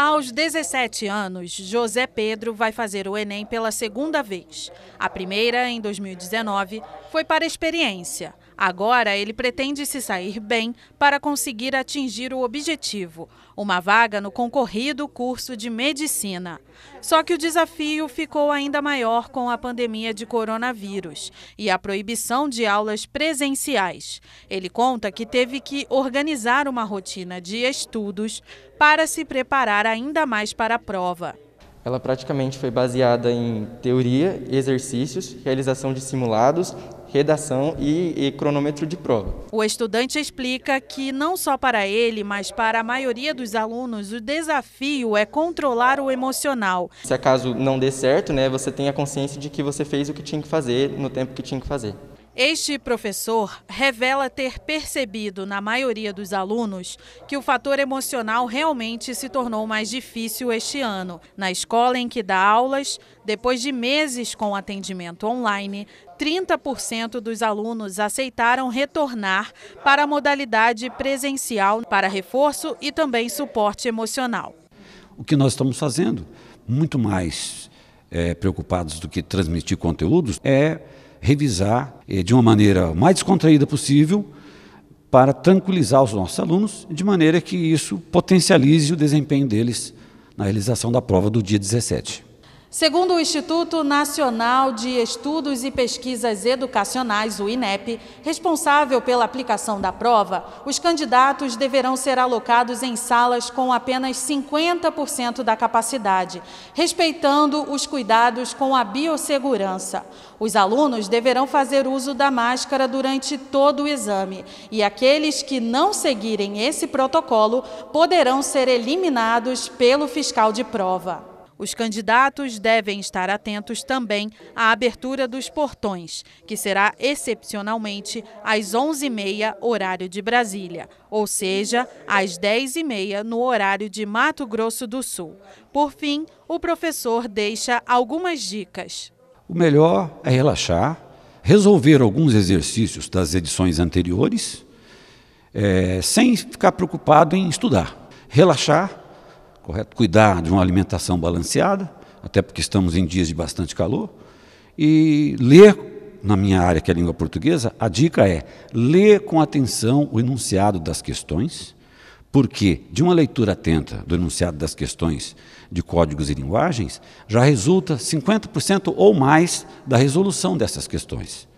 Aos 17 anos, José Pedro vai fazer o Enem pela segunda vez. A primeira, em 2019, foi para experiência. Agora ele pretende se sair bem para conseguir atingir o objetivo, uma vaga no concorrido curso de medicina. Só que o desafio ficou ainda maior com a pandemia de coronavírus e a proibição de aulas presenciais. Ele conta que teve que organizar uma rotina de estudos para se preparar ainda mais para a prova. Ela praticamente foi baseada em teoria, exercícios, realização de simulados, redação e, e, cronômetro de prova. O estudante explica que não só para ele, mas para a maioria dos alunos, o desafio é controlar o emocional. Se acaso não dê certo, né, você tem a consciência de que você fez o que tinha que fazer no tempo que tinha que fazer. Este professor revela ter percebido na maioria dos alunos que o fator emocional realmente se tornou mais difícil este ano. Na escola em que dá aulas, depois de meses com atendimento online, 30% dos alunos aceitaram retornar para a modalidade presencial para reforço e também suporte emocional. O que nós estamos fazendo, muito mais é, preocupados do que transmitir conteúdos, é revisar eh, de uma maneira mais descontraída possível para tranquilizar os nossos alunos, de maneira que isso potencialize o desempenho deles na realização da prova do dia 17. Segundo o Instituto Nacional de Estudos e Pesquisas Educacionais, o INEP, responsável pela aplicação da prova, os candidatos deverão ser alocados em salas com apenas 50% da capacidade, respeitando os cuidados com a biossegurança. Os alunos deverão fazer uso da máscara durante todo o exame e aqueles que não seguirem esse protocolo poderão ser eliminados pelo fiscal de prova. Os candidatos devem estar atentos também à abertura dos portões, que será excepcionalmente às 11h30, horário de Brasília, ou seja, às 10h30 no horário de Mato Grosso do Sul. Por fim, o professor deixa algumas dicas. O melhor é relaxar, resolver alguns exercícios das edições anteriores, é, sem ficar preocupado em estudar. Relaxar, correto? Cuidar de uma alimentação balanceada, até porque estamos em dias de bastante calor, e ler na minha área, que é a língua portuguesa, a dica é ler com atenção o enunciado das questões, porque de uma leitura atenta do enunciado das questões de códigos e linguagens, já resulta 50% ou mais da resolução dessas questões.